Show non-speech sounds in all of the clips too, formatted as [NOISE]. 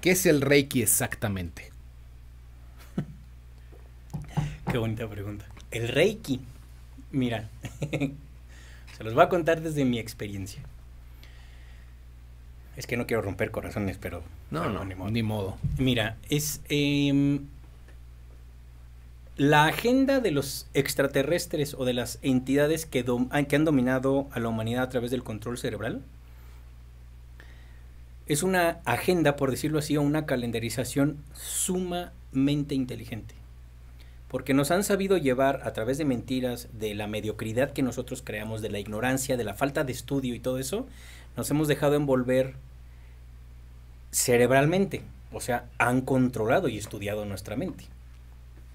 ¿Qué es el Reiki exactamente? Qué bonita pregunta. El Reiki. Mira, [LAUGHS] se los voy a contar desde mi experiencia. Es que no quiero romper corazones, pero... No, no, ni modo. Mira, es... Em, la agenda de los extraterrestres o de las entidades que han dominado a la humanidad a través del control cerebral es una agenda, por decirlo así, o una calendarización sumamente inteligente. Porque nos han sabido llevar a través de mentiras, de la mediocridad que nosotros creamos, de la ignorancia, de la falta de estudio y todo eso, nos hemos dejado envolver cerebralmente. O sea, han controlado y estudiado nuestra mente.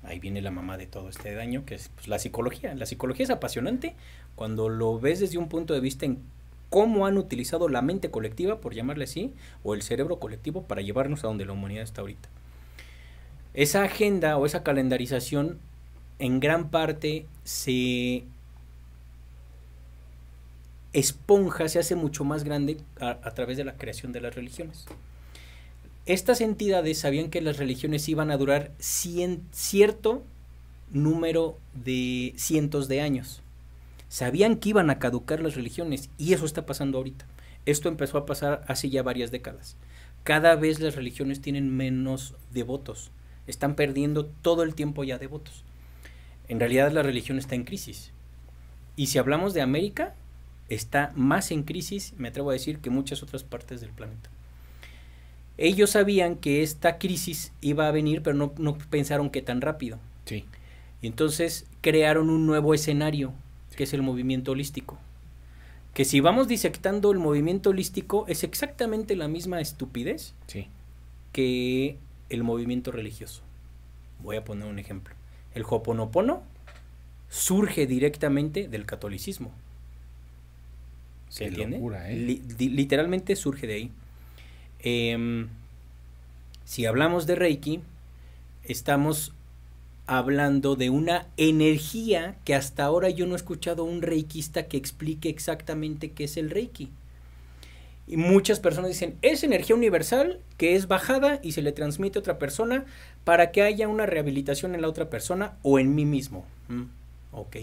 Ahí viene la mamá de todo este daño, que es pues, la psicología. La psicología es apasionante cuando lo ves desde un punto de vista en cómo han utilizado la mente colectiva, por llamarle así, o el cerebro colectivo para llevarnos a donde la humanidad está ahorita. Esa agenda o esa calendarización en gran parte se esponja, se hace mucho más grande a, través de la creación de las religiones. Estas entidades sabían que las religiones iban a durar cierto número de cientos de años. Sabían que iban a caducar las religiones y eso está pasando ahorita. Esto empezó a pasar hace ya varias décadas. Cada vez las religiones tienen menos devotos. Están perdiendo todo el tiempo ya devotos. En realidad la religión está en crisis. Y si hablamos de América, está más en crisis, me atrevo a decir, que muchas otras partes del planeta. Ellos sabían que esta crisis iba a venir, pero no, pensaron que tan rápido. Sí. Y entonces crearon un nuevo escenario que es el movimiento holístico. Que si vamos disectando el movimiento holístico es exactamente la misma estupidez que el movimiento religioso. Voy a poner un ejemplo. El Hoponopono surge directamente del catolicismo. ¿Se entiende? ¿eh? literalmente surge de ahí. Em, si hablamos de Reiki, estamos hablando de una energía que hasta ahora yo no he escuchado a un reikiista que explique exactamente qué es el reiki. Y muchas personas dicen, es energía universal que es bajada y se le transmite a otra persona para que haya una rehabilitación en la otra persona o en mí mismo. Mm, ok.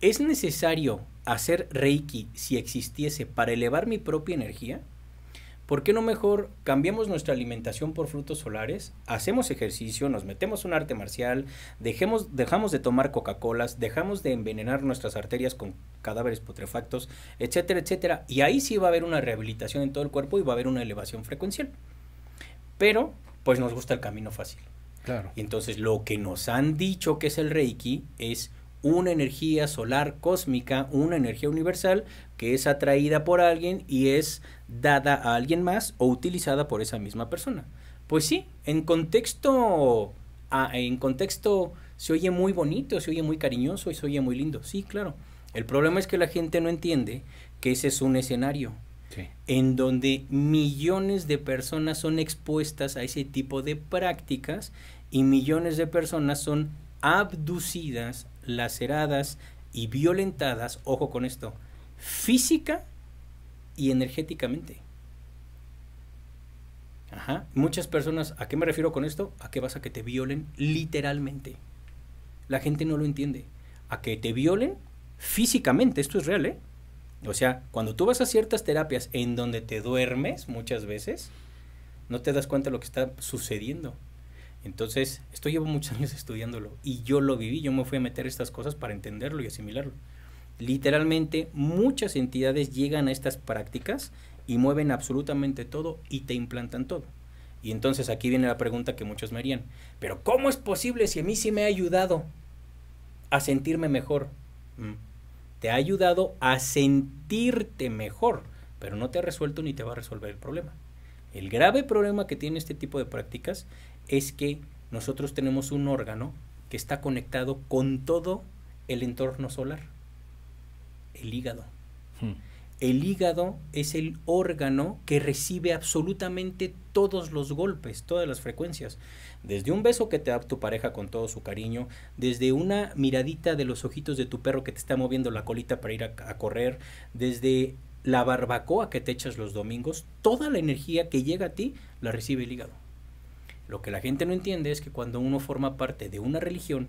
¿Es necesario hacer reiki si existiese para elevar mi propia energía? ¿por qué no mejor cambiamos nuestra alimentación por frutos solares? Hacemos ejercicio, nos metemos un arte marcial, dejemos, dejamos de tomar Coca-Colas, dejamos de envenenar nuestras arterias con cadáveres putrefactos, etcétera, etcétera. Y ahí sí va a haber una rehabilitación en todo el cuerpo y va a haber una elevación frecuencial. Pero, pues nos gusta el camino fácil. Claro. Y entonces lo que nos han dicho que es el Reiki es una energía solar cósmica, una energía universal que es atraída por alguien y es dada a alguien más o utilizada por esa misma persona. Pues sí, en contexto, en contexto se oye muy bonito, se oye muy cariñoso y se oye muy lindo. Sí, claro. El problema es que la gente no entiende que ese es un escenario en donde millones de personas son expuestas a ese tipo de prácticas y millones de personas son abducidas, laceradas y violentadas, ojo con esto, física y energéticamente. Ajá. Muchas personas, ¿a qué me refiero con esto? A qué vas a que te violen literalmente. La gente no lo entiende. A que te violen físicamente, esto es real, ¿eh? O sea, cuando tú vas a ciertas terapias en donde te duermes muchas veces, no te das cuenta de lo que está sucediendo. Entonces, esto llevo muchos [LAUGHS] años estudiándolo y yo lo viví, yo me fui a meter estas cosas para entenderlo y asimilarlo. Literalmente, muchas entidades llegan a estas prácticas y mueven absolutamente todo y te implantan todo. Y entonces aquí viene la pregunta que muchos me harían, pero ¿cómo es posible si a mí sí me ha ayudado a sentirme mejor? Mm. Te ha ayudado a sentirte mejor, pero no te ha resuelto ni te va a resolver el problema. El grave problema que tiene este tipo de prácticas es que nosotros tenemos un órgano que está conectado con todo el entorno solar, el hígado. Hmm. El hígado es el órgano que recibe absolutamente todos los golpes, todas las frecuencias. Desde un beso que te da tu pareja con todo su cariño, desde una miradita de los ojitos de tu perro que te está moviendo la colita para ir a, a correr, desde la barbacoa que te echas los domingos, toda la energía que llega a ti la recibe el hígado. Lo que la gente no entiende es que cuando uno forma parte de una religión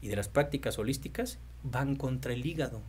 y de las prácticas holísticas, van contra el hígado.